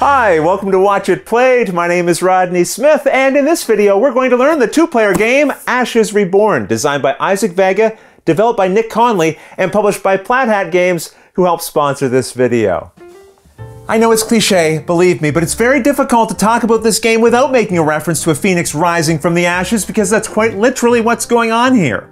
Hi, welcome to Watch It Played. My name is Rodney Smith, and in this video, we're going to learn the two-player game Ashes Reborn, designed by Isaac Vega, developed by Nick Conley, and published by Plat Hat Games, who helped sponsor this video. I know it's cliche, believe me, but it's very difficult to talk about this game without making a reference to a phoenix rising from the ashes because that's quite literally what's going on here.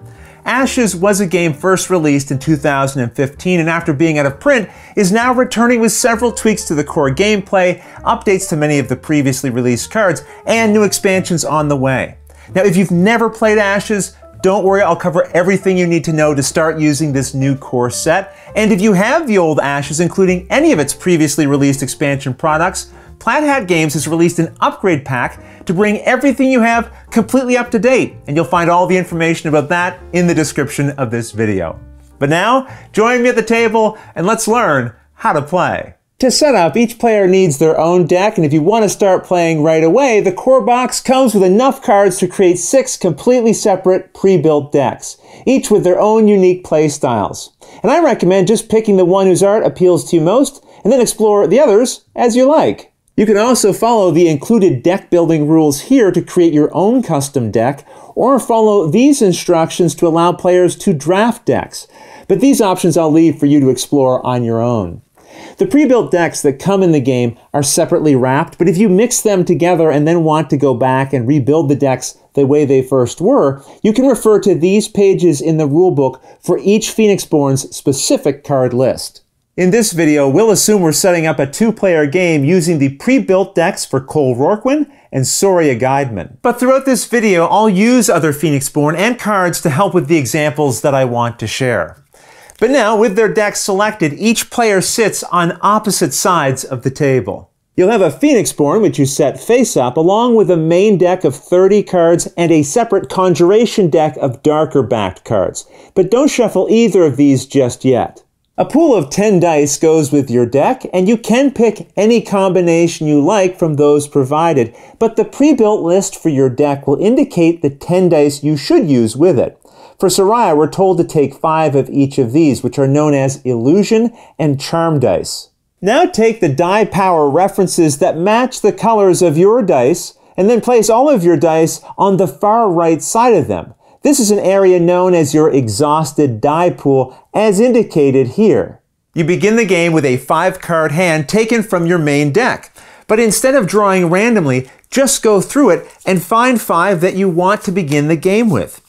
Ashes was a game first released in 2015 and after being out of print, is now returning with several tweaks to the core gameplay, updates to many of the previously released cards, and new expansions on the way. Now, if you've never played Ashes, don't worry, I'll cover everything you need to know to start using this new core set. And if you have the old Ashes, including any of its previously released expansion products, Plaid Hat Games has released an upgrade pack to bring everything you have completely up to date, and you'll find all the information about that in the description of this video. But now, join me at the table and let's learn how to play. To set up, each player needs their own deck, and if you want to start playing right away, the core box comes with enough cards to create six completely separate pre-built decks, each with their own unique play styles. And I recommend just picking the one whose art appeals to you most, and then explore the others as you like. You can also follow the included deck building rules here to create your own custom deck, or follow these instructions to allow players to draft decks. But these options I'll leave for you to explore on your own. The pre-built decks that come in the game are separately wrapped, but if you mix them together and then want to go back and rebuild the decks the way they first were, you can refer to these pages in the rulebook for each Phoenixborn's specific card list. In this video, we'll assume we're setting up a two-player game using the pre-built decks for Cole Rorquin and Soria Guideman. But throughout this video, I'll use other Phoenixborn and cards to help with the examples that I want to share. But now, with their decks selected, each player sits on opposite sides of the table. You'll have a Phoenixborn, which you set face up, along with a main deck of 30 cards and a separate Conjuration deck of darker backed cards. But don't shuffle either of these just yet. A pool of 10 dice goes with your deck, and you can pick any combination you like from those provided, but the pre-built list for your deck will indicate the 10 dice you should use with it. For Soraya, we're told to take five of each of these, which are known as Illusion and Charm dice. Now take the die power references that match the colors of your dice, and then place all of your dice on the far right side of them. This is an area known as your exhausted die pool, as indicated here. You begin the game with a five card hand taken from your main deck. But instead of drawing randomly, just go through it and find five that you want to begin the game with.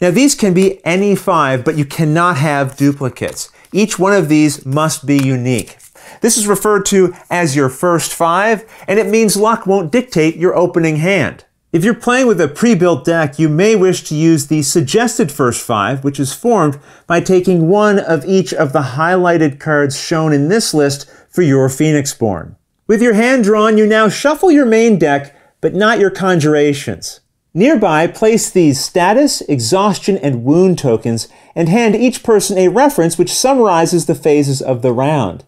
Now these can be any five, but you cannot have duplicates. Each one of these must be unique. This is referred to as your first five, and it means luck won't dictate your opening hand. If you're playing with a pre-built deck, you may wish to use the suggested first five, which is formed by taking one of each of the highlighted cards shown in this list for your Phoenixborn. With your hand drawn, you now shuffle your main deck, but not your conjurations. Nearby, place these status, exhaustion, and wound tokens, and hand each person a reference which summarizes the phases of the round.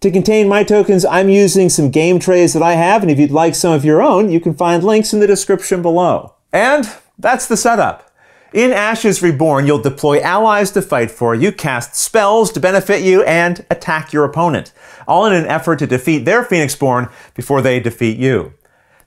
To contain my tokens, I'm using some game trays that I have, and if you'd like some of your own, you can find links in the description below. And that's the setup. In Ashes Reborn, you'll deploy allies to fight for you, cast spells to benefit you, and attack your opponent, all in an effort to defeat their Phoenixborn before they defeat you.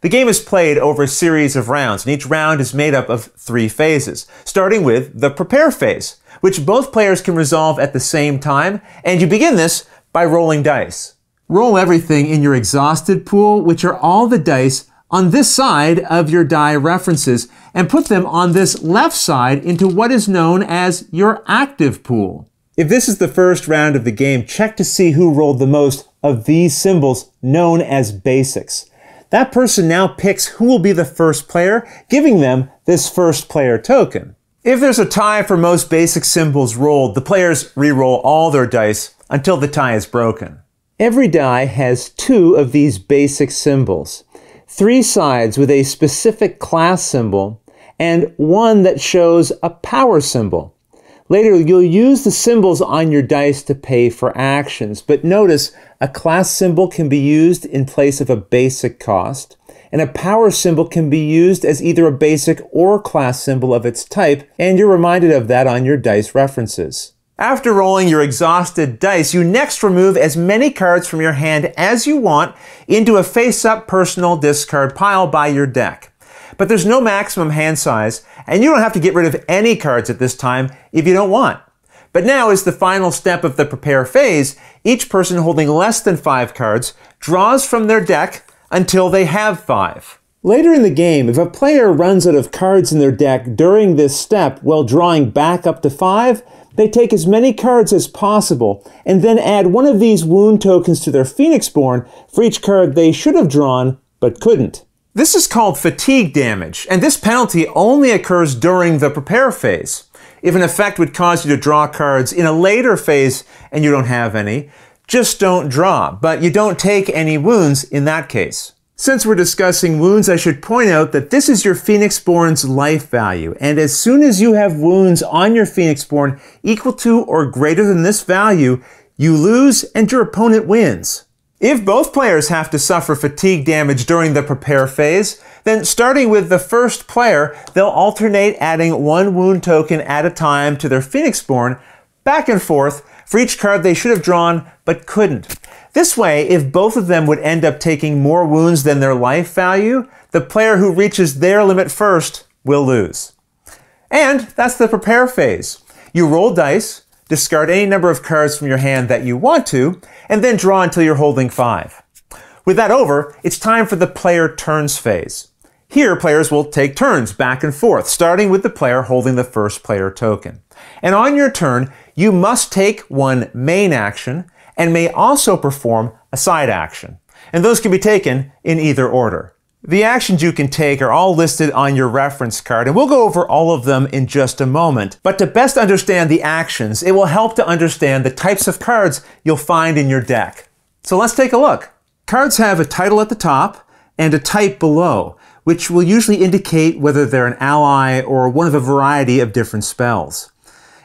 The game is played over a series of rounds, and each round is made up of three phases, starting with the Prepare phase, which both players can resolve at the same time, and you begin this by rolling dice. Roll everything in your exhausted pool, which are all the dice on this side of your die references, and put them on this left side into what is known as your active pool. If this is the first round of the game, check to see who rolled the most of these symbols known as basics. That person now picks who will be the first player, giving them this first player token. If there's a tie for most basic symbols rolled, the players re-roll all their dice until the tie is broken. Every die has two of these basic symbols, three sides with a specific class symbol, and one that shows a power symbol. Later, you'll use the symbols on your dice to pay for actions, but notice a class symbol can be used in place of a basic cost and a power symbol can be used as either a basic or class symbol of its type, and you're reminded of that on your dice references. After rolling your exhausted dice, you next remove as many cards from your hand as you want into a face-up personal discard pile by your deck. But there's no maximum hand size, and you don't have to get rid of any cards at this time if you don't want. But now is the final step of the prepare phase. Each person holding less than five cards draws from their deck until they have five. Later in the game, if a player runs out of cards in their deck during this step while drawing back up to five, they take as many cards as possible and then add one of these wound tokens to their Phoenixborn for each card they should have drawn but couldn't. This is called fatigue damage, and this penalty only occurs during the prepare phase. If an effect would cause you to draw cards in a later phase and you don't have any, just don't draw, but you don't take any wounds in that case. Since we're discussing wounds, I should point out that this is your Phoenixborn's life value, and as soon as you have wounds on your Phoenixborn equal to or greater than this value, you lose and your opponent wins. If both players have to suffer fatigue damage during the prepare phase, then starting with the first player, they'll alternate adding one wound token at a time to their Phoenixborn back and forth for each card they should have drawn but couldn't. This way, if both of them would end up taking more wounds than their life value, the player who reaches their limit first will lose. And that's the prepare phase. You roll dice, discard any number of cards from your hand that you want to, and then draw until you're holding five. With that over, it's time for the player turns phase. Here, players will take turns back and forth, starting with the player holding the first player token. And on your turn, you must take one main action and may also perform a side action. And those can be taken in either order. The actions you can take are all listed on your reference card, and we'll go over all of them in just a moment. But to best understand the actions, it will help to understand the types of cards you'll find in your deck. So let's take a look. Cards have a title at the top and a type below, which will usually indicate whether they're an ally or one of a variety of different spells.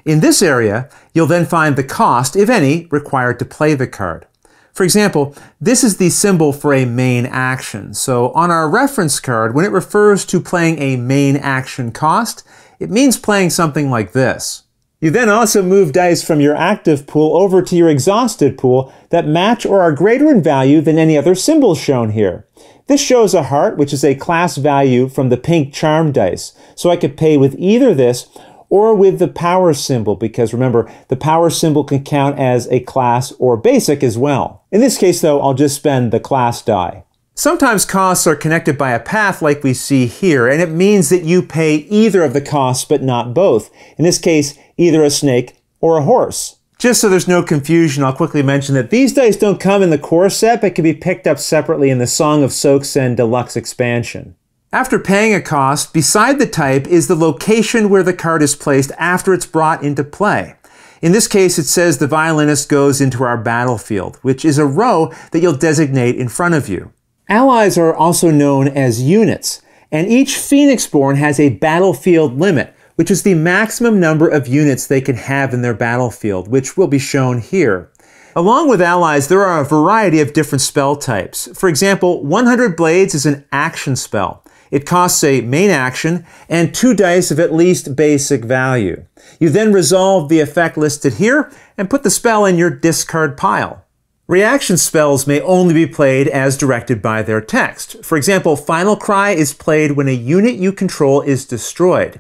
In this area, you'll then find the cost, if any, required to play the card. For example, this is the symbol for a main action. So on our reference card, when it refers to playing a main action cost, it means playing something like this. You then also move dice from your active pool over to your exhausted pool that match or are greater in value than any other symbols shown here. This shows a heart, which is a class value from the pink charm dice. So I could pay with either this or with the power symbol, because remember, the power symbol can count as a class or basic as well. In this case, though, I'll just spend the class die. Sometimes costs are connected by a path like we see here, and it means that you pay either of the costs but not both. In this case, either a snake or a horse. Just so there's no confusion, I'll quickly mention that these dice don't come in the core set, but can be picked up separately in the Song of Soaksen Deluxe expansion. After paying a cost, beside the type is the location where the card is placed after it's brought into play. In this case, it says the violinist goes into our battlefield, which is a row that you'll designate in front of you. Allies are also known as units, and each Phoenixborn has a battlefield limit, which is the maximum number of units they can have in their battlefield, which will be shown here. Along with allies, there are a variety of different spell types. For example, 100 Blades is an action spell. It costs a main action and two dice of at least basic value. You then resolve the effect listed here and put the spell in your discard pile. Reaction spells may only be played as directed by their text. For example, Final Cry is played when a unit you control is destroyed.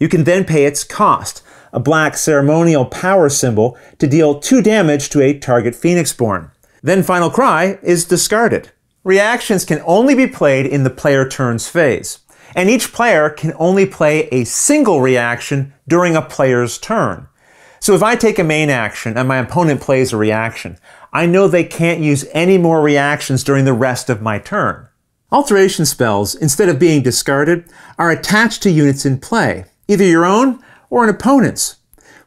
You can then pay its cost, a black ceremonial power symbol, to deal 2 damage to a target Phoenixborn. Then Final Cry is discarded. Reactions can only be played in the player turns phase, and each player can only play a single reaction during a player's turn. So if I take a main action and my opponent plays a reaction, I know they can't use any more reactions during the rest of my turn. Alteration spells, instead of being discarded, are attached to units in play, either your own or an opponent's.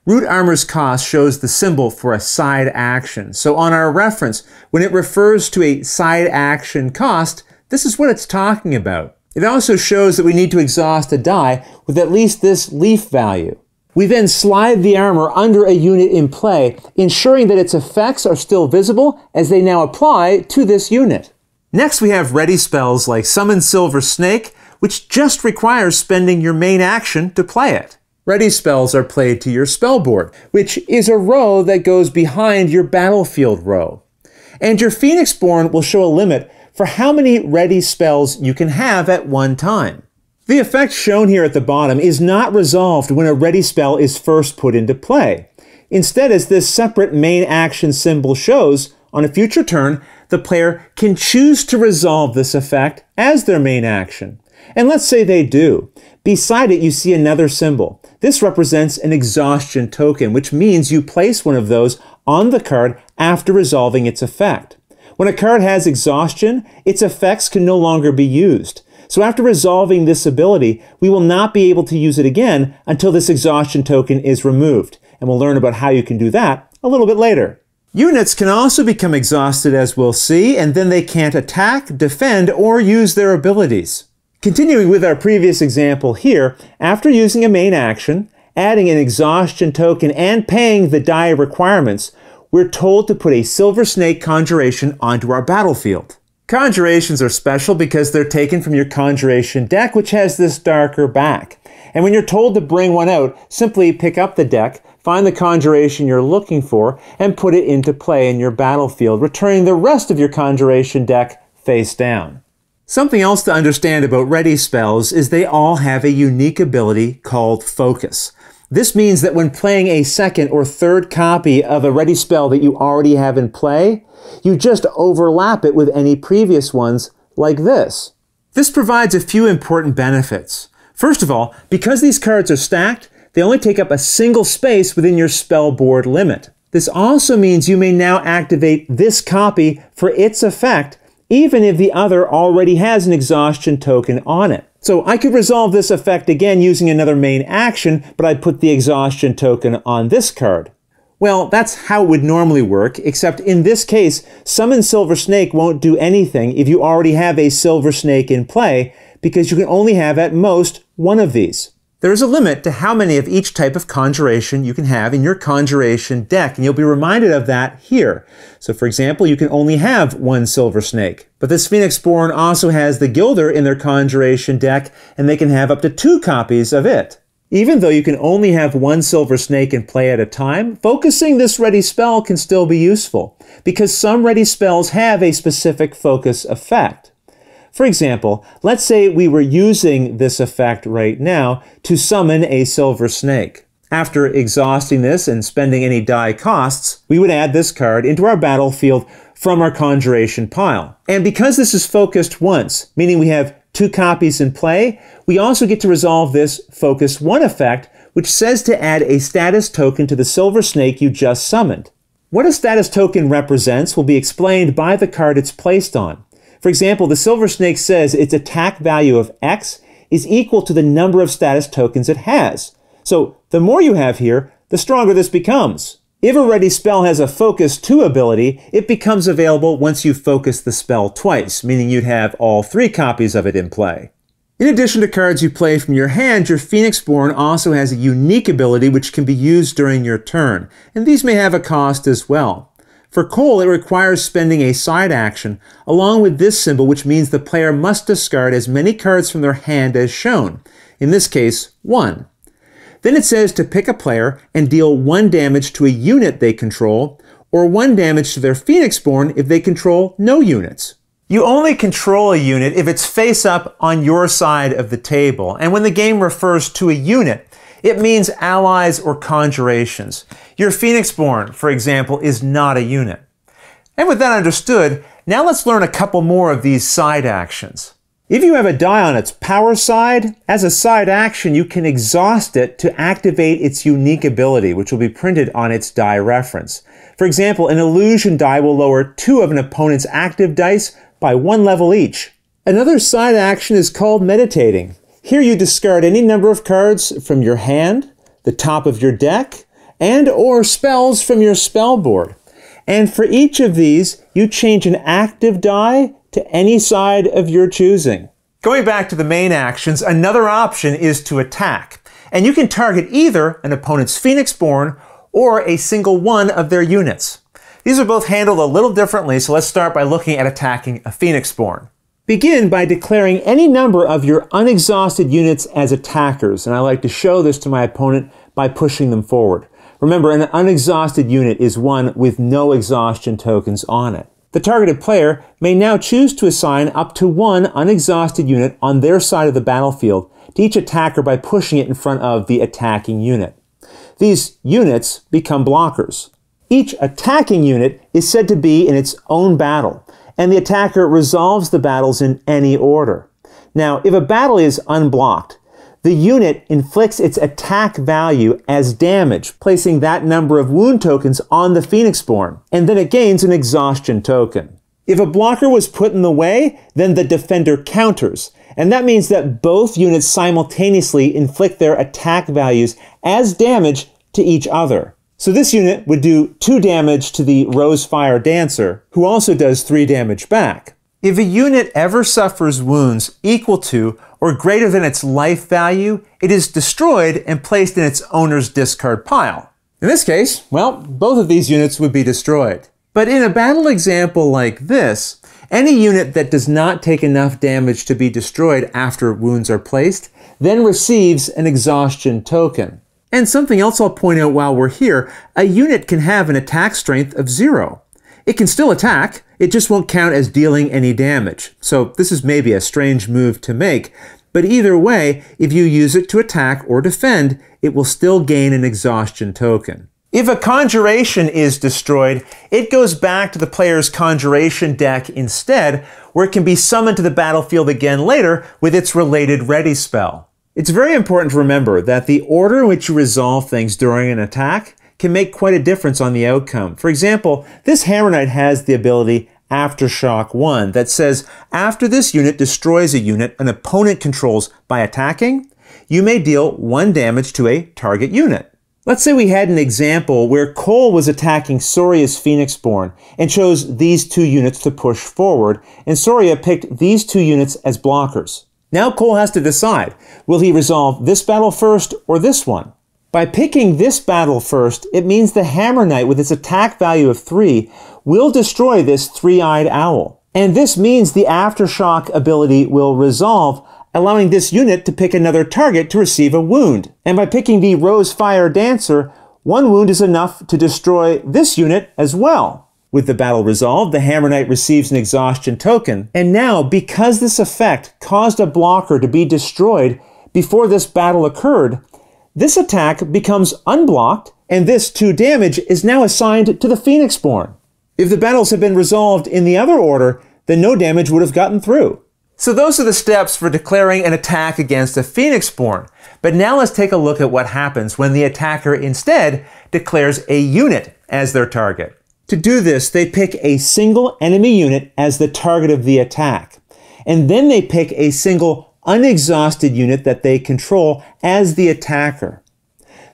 Root armor's cost shows the symbol for a side action. So on our reference, when it refers to a side action cost, this is what it's talking about. It also shows that we need to exhaust a die with at least this leaf value. We then slide the armor under a unit in play, ensuring that its effects are still visible as they now apply to this unit. Next, we have ready spells like Summon Silver Snake, which just requires spending your main action to play it. Ready spells are played to your spellboard, which is a row that goes behind your battlefield row. And your Phoenixborn will show a limit for how many ready spells you can have at one time. The effect shown here at the bottom is not resolved when a ready spell is first put into play. Instead, as this separate main action symbol shows, on a future turn, the player can choose to resolve this effect as their main action. And let's say they do. Beside it, you see another symbol. This represents an exhaustion token, which means you place one of those on the card after resolving its effect. When a card has exhaustion, its effects can no longer be used. So after resolving this ability, we will not be able to use it again until this exhaustion token is removed. And we'll learn about how you can do that a little bit later. Units can also become exhausted as we'll see, and then they can't attack, defend, or use their abilities. Continuing with our previous example here, after using a main action, adding an exhaustion token, and paying the die requirements, we're told to put a Silver Snake Conjuration onto our battlefield. Conjurations are special because they're taken from your Conjuration deck, which has this darker back. And when you're told to bring one out, simply pick up the deck, find the Conjuration you're looking for, and put it into play in your battlefield, returning the rest of your Conjuration deck face down. Something else to understand about ready spells is they all have a unique ability called focus. This means that when playing a second or third copy of a ready spell that you already have in play, you just overlap it with any previous ones like this. This provides a few important benefits. First of all, because these cards are stacked, they only take up a single space within your spell board limit. This also means you may now activate this copy for its effect even if the other already has an exhaustion token on it. So I could resolve this effect again using another main action, but I put the exhaustion token on this card. Well, that's how it would normally work, except in this case, Summon Silver Snake won't do anything if you already have a Silver Snake in play, because you can only have at most one of these. There is a limit to how many of each type of conjuration you can have in your conjuration deck, and you'll be reminded of that here. So for example, you can only have one silver snake. But this Phoenix Born also has the Gilder in their conjuration deck, and they can have up to two copies of it. Even though you can only have one silver snake in play at a time, focusing this ready spell can still be useful, because some ready spells have a specific focus effect. For example, let's say we were using this effect right now to summon a silver snake. After exhausting this and spending any die costs, we would add this card into our battlefield from our conjuration pile. And because this is focused once, meaning we have two copies in play, we also get to resolve this focus one effect, which says to add a status token to the silver snake you just summoned. What a status token represents will be explained by the card it's placed on. For example, the silver snake says its attack value of X is equal to the number of status tokens it has. So the more you have here, the stronger this becomes. If a ready spell has a focus 2 ability, it becomes available once you focus the spell twice, meaning you'd have all three copies of it in play. In addition to cards you play from your hand, your Phoenixborn also has a unique ability which can be used during your turn, and these may have a cost as well. For coal, it requires spending a side action, along with this symbol, which means the player must discard as many cards from their hand as shown, in this case, one. Then it says to pick a player and deal one damage to a unit they control, or one damage to their Phoenixborn if they control no units. You only control a unit if it's face up on your side of the table, and when the game refers to a unit, it means allies or conjurations. Your Phoenixborn, for example, is not a unit. And with that understood, now let's learn a couple more of these side actions. If you have a die on its power side, as a side action you can exhaust it to activate its unique ability, which will be printed on its die reference. For example, an illusion die will lower two of an opponent's active dice by one level each. Another side action is called meditating. Here you discard any number of cards from your hand, the top of your deck, and or spells from your spell board. And for each of these, you change an active die to any side of your choosing. Going back to the main actions, another option is to attack. And you can target either an opponent's Phoenixborn or a single one of their units. These are both handled a little differently, so let's start by looking at attacking a Phoenixborn. Begin by declaring any number of your unexhausted units as attackers, and I like to show this to my opponent by pushing them forward. Remember, an unexhausted unit is one with no exhaustion tokens on it. The targeted player may now choose to assign up to one unexhausted unit on their side of the battlefield to each attacker by pushing it in front of the attacking unit. These units become blockers. Each attacking unit is said to be in its own battle, and the attacker resolves the battles in any order. Now, if a battle is unblocked, the unit inflicts its attack value as damage, placing that number of wound tokens on the Phoenixborn, and then it gains an exhaustion token. If a blocker was put in the way, then the defender counters, and that means that both units simultaneously inflict their attack values as damage to each other. So this unit would do 2 damage to the Rose Fire Dancer, who also does 3 damage back. If a unit ever suffers wounds equal to or greater than its life value, it is destroyed and placed in its owner's discard pile. In this case, well, both of these units would be destroyed. But in a battle example like this, any unit that does not take enough damage to be destroyed after wounds are placed then receives an exhaustion token. And something else I'll point out while we're here, a unit can have an attack strength of zero. It can still attack, it just won't count as dealing any damage. So this is maybe a strange move to make, but either way, if you use it to attack or defend, it will still gain an exhaustion token. If a conjuration is destroyed, it goes back to the player's conjuration deck instead, where it can be summoned to the battlefield again later with its related ready spell. It's very important to remember that the order in which you resolve things during an attack can make quite a difference on the outcome. For example, this Hammer Knight has the ability Aftershock 1 that says, after this unit destroys a unit an opponent controls by attacking, you may deal 1 damage to a target unit. Let's say we had an example where Cole was attacking Soria's Phoenixborn and chose these two units to push forward, and Soria picked these two units as blockers. Now Cole has to decide, will he resolve this battle first or this one? By picking this battle first, it means the Hammer Knight with its attack value of 3 will destroy this three-eyed owl. And this means the Aftershock ability will resolve, allowing this unit to pick another target to receive a wound. And by picking the Rose Fire Dancer, one wound is enough to destroy this unit as well. With the battle resolved, the Hammer Knight receives an exhaustion token. And now, because this effect caused a blocker to be destroyed before this battle occurred, this attack becomes unblocked, and this 2 damage is now assigned to the Phoenixborn. If the battles had been resolved in the other order, then no damage would have gotten through. So those are the steps for declaring an attack against a Phoenixborn. But now let's take a look at what happens when the attacker instead declares a unit as their target. To do this, they pick a single enemy unit as the target of the attack, and then they pick a single unexhausted unit that they control as the attacker.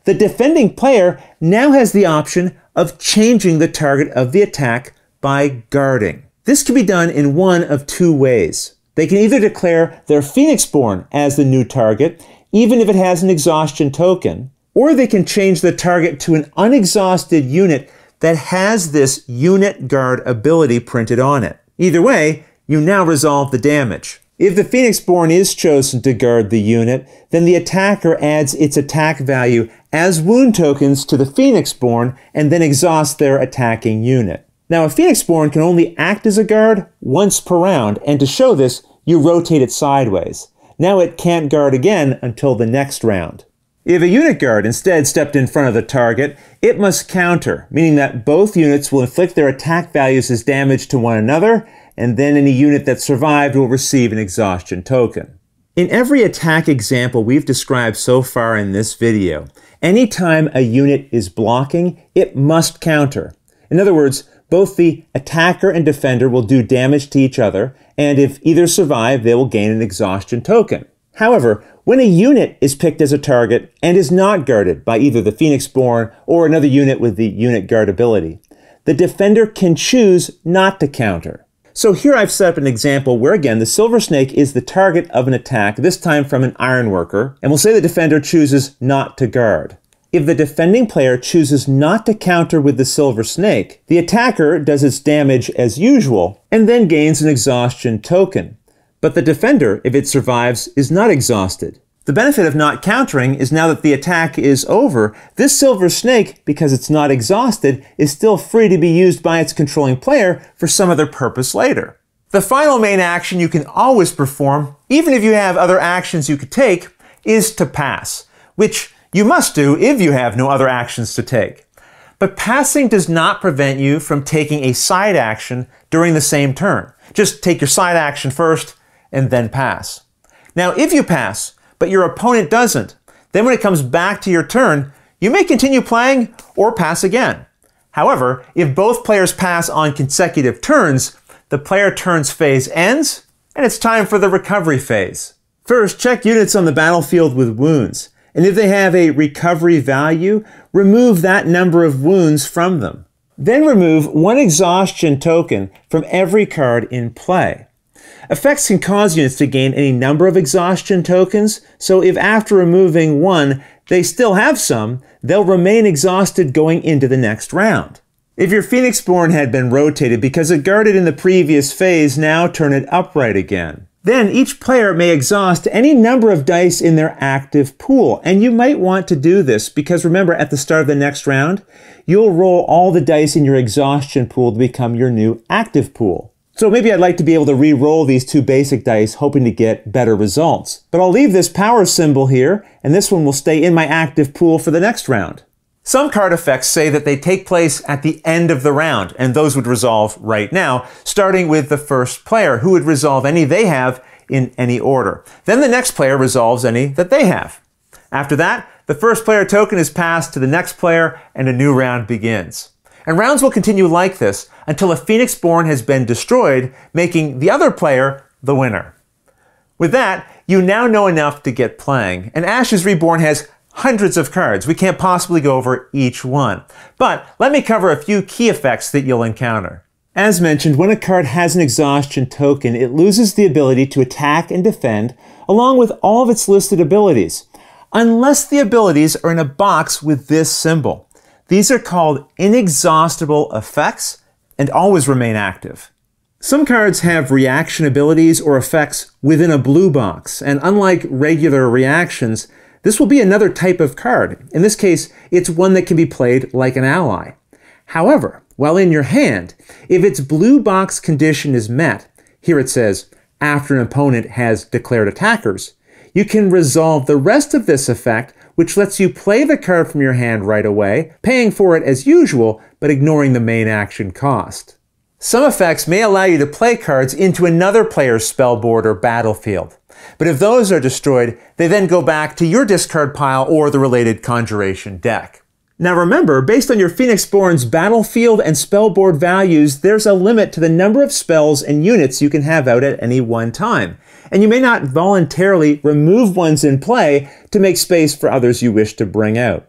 The defending player now has the option of changing the target of the attack by guarding. This can be done in one of two ways. They can either declare their Phoenixborn as the new target, even if it has an exhaustion token, or they can change the target to an unexhausted unit that has this unit guard ability printed on it. Either way, you now resolve the damage. If the Phoenixborn is chosen to guard the unit, then the attacker adds its attack value as wound tokens to the Phoenixborn and then exhausts their attacking unit. Now, a Phoenixborn can only act as a guard once per round, and to show this, you rotate it sideways. Now it can't guard again until the next round. If a unit guard instead stepped in front of the target, it must counter, meaning that both units will inflict their attack values as damage to one another, and then any unit that survived will receive an exhaustion token. In every attack example we've described so far in this video, anytime a unit is blocking, it must counter. In other words, both the attacker and defender will do damage to each other, and if either survive, they will gain an exhaustion token. However, when a unit is picked as a target and is not guarded by either the Phoenix Born or another unit with the unit guard ability, the defender can choose not to counter. So here I've set up an example where again the silver snake is the target of an attack, this time from an iron worker, and we'll say the defender chooses not to guard. If the defending player chooses not to counter with the silver snake, the attacker does its damage as usual and then gains an exhaustion token. But the defender, if it survives, is not exhausted. The benefit of not countering is now that the attack is over, this silver snake, because it's not exhausted, is still free to be used by its controlling player for some other purpose later. The final main action you can always perform, even if you have other actions you could take, is to pass, which you must do if you have no other actions to take. But passing does not prevent you from taking a side action during the same turn. Just take your side action first, and then pass. Now, if you pass, but your opponent doesn't, then when it comes back to your turn, you may continue playing or pass again. However, if both players pass on consecutive turns, the player turns phase ends, and it's time for the recovery phase. First, check units on the battlefield with wounds, and if they have a recovery value, remove that number of wounds from them. Then remove one exhaustion token from every card in play. Effects can cause units to gain any number of exhaustion tokens, so if after removing one, they still have some, they'll remain exhausted going into the next round. If your Phoenix Born had been rotated because it guarded in the previous phase, now turn it upright again. Then each player may exhaust any number of dice in their active pool. And you might want to do this because remember at the start of the next round, you'll roll all the dice in your exhaustion pool to become your new active pool. So maybe I'd like to be able to re-roll these two basic dice, hoping to get better results. But I'll leave this power symbol here, and this one will stay in my active pool for the next round. Some card effects say that they take place at the end of the round, and those would resolve right now, starting with the first player, who would resolve any they have in any order. Then the next player resolves any that they have. After that, the first player token is passed to the next player, and a new round begins. And rounds will continue like this until a Phoenix Born has been destroyed, making the other player the winner. With that, you now know enough to get playing, and Ashes Reborn has hundreds of cards. We can't possibly go over each one. But let me cover a few key effects that you'll encounter. As mentioned, when a card has an exhaustion token, it loses the ability to attack and defend, along with all of its listed abilities, unless the abilities are in a box with this symbol. These are called inexhaustible effects and always remain active. Some cards have reaction abilities or effects within a blue box, and unlike regular reactions, this will be another type of card. In this case, it's one that can be played like an ally. However, while in your hand, if its blue box condition is met, here it says, after an opponent has declared attackers, you can resolve the rest of this effect which lets you play the card from your hand right away, paying for it as usual, but ignoring the main action cost. Some effects may allow you to play cards into another player's spellboard or battlefield, but if those are destroyed, they then go back to your discard pile or the related conjuration deck. Now remember, based on your Phoenixborn's battlefield and spellboard values, there's a limit to the number of spells and units you can have out at any one time, and you may not voluntarily remove ones in play to make space for others you wish to bring out.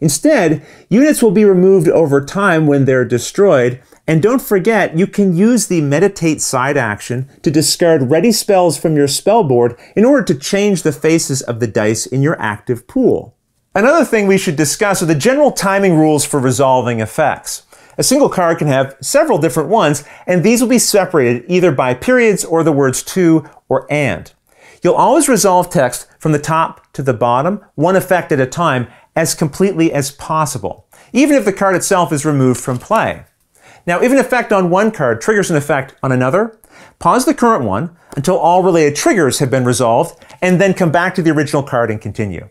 Instead, units will be removed over time when they're destroyed, and don't forget you can use the Meditate side action to discard ready spells from your spellboard in order to change the faces of the dice in your active pool. Another thing we should discuss are the general timing rules for resolving effects. A single card can have several different ones, and these will be separated either by periods or the words to or and. You'll always resolve text from the top to the bottom, one effect at a time, as completely as possible, even if the card itself is removed from play. Now, if an effect on one card triggers an effect on another, pause the current one until all related triggers have been resolved, and then come back to the original card and continue.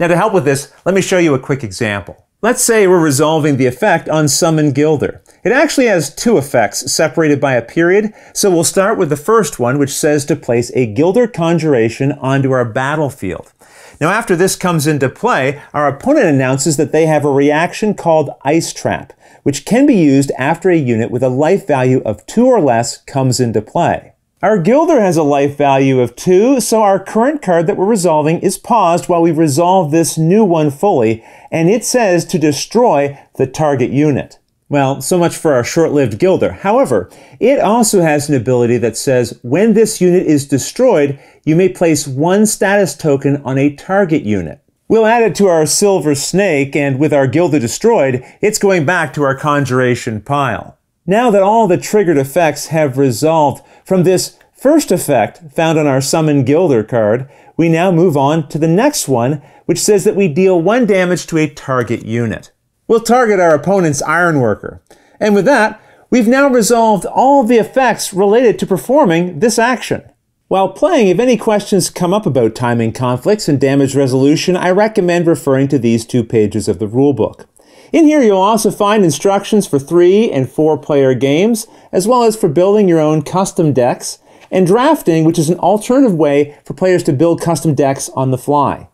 Now, to help with this, let me show you a quick example. Let's say we're resolving the effect on Summon Gilder. It actually has two effects separated by a period, so we'll start with the first one, which says to place a Gilder Conjuration onto our battlefield. Now, after this comes into play, our opponent announces that they have a reaction called Ice Trap, which can be used after a unit with a life value of two or less comes into play. Our Gilder has a life value of 2, so our current card that we're resolving is paused while we resolve this new one fully, and it says to destroy the target unit. Well, so much for our short-lived Gilder. However, it also has an ability that says when this unit is destroyed, you may place one status token on a target unit. We'll add it to our Silver Snake, and with our Gilder destroyed, it's going back to our Conjuration pile. Now that all the triggered effects have resolved from this first effect found on our Summon Gilder card, we now move on to the next one, which says that we deal one damage to a target unit. We'll target our opponent's Ironworker. And with that, we've now resolved all the effects related to performing this action. While playing, if any questions come up about timing conflicts and damage resolution, I recommend referring to these two pages of the rulebook. In here, you'll also find instructions for three and four player games, as well as for building your own custom decks, and drafting, which is an alternative way for players to build custom decks on the fly.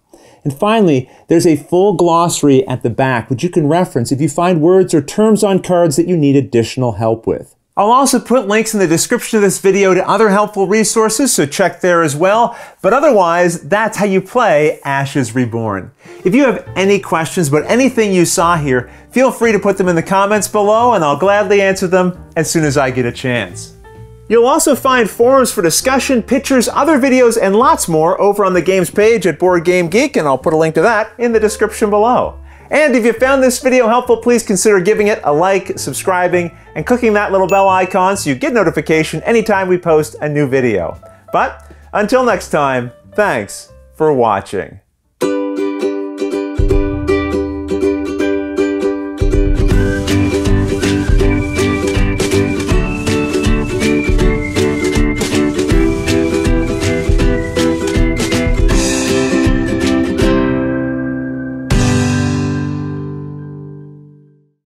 And finally, there's a full glossary at the back, which you can reference if you find words or terms on cards that you need additional help with. I'll also put links in the description of this video to other helpful resources, so check there as well. But otherwise, that's how you play Ashes Reborn. If you have any questions about anything you saw here, feel free to put them in the comments below and I'll gladly answer them as soon as I get a chance. You'll also find forums for discussion, pictures, other videos, and lots more over on the game's page at Board Game Geek, and I'll put a link to that in the description below. And if you found this video helpful, please consider giving it a like, subscribing, and clicking that little bell icon so you get notification anytime we post a new video. But until next time, thanks for watching.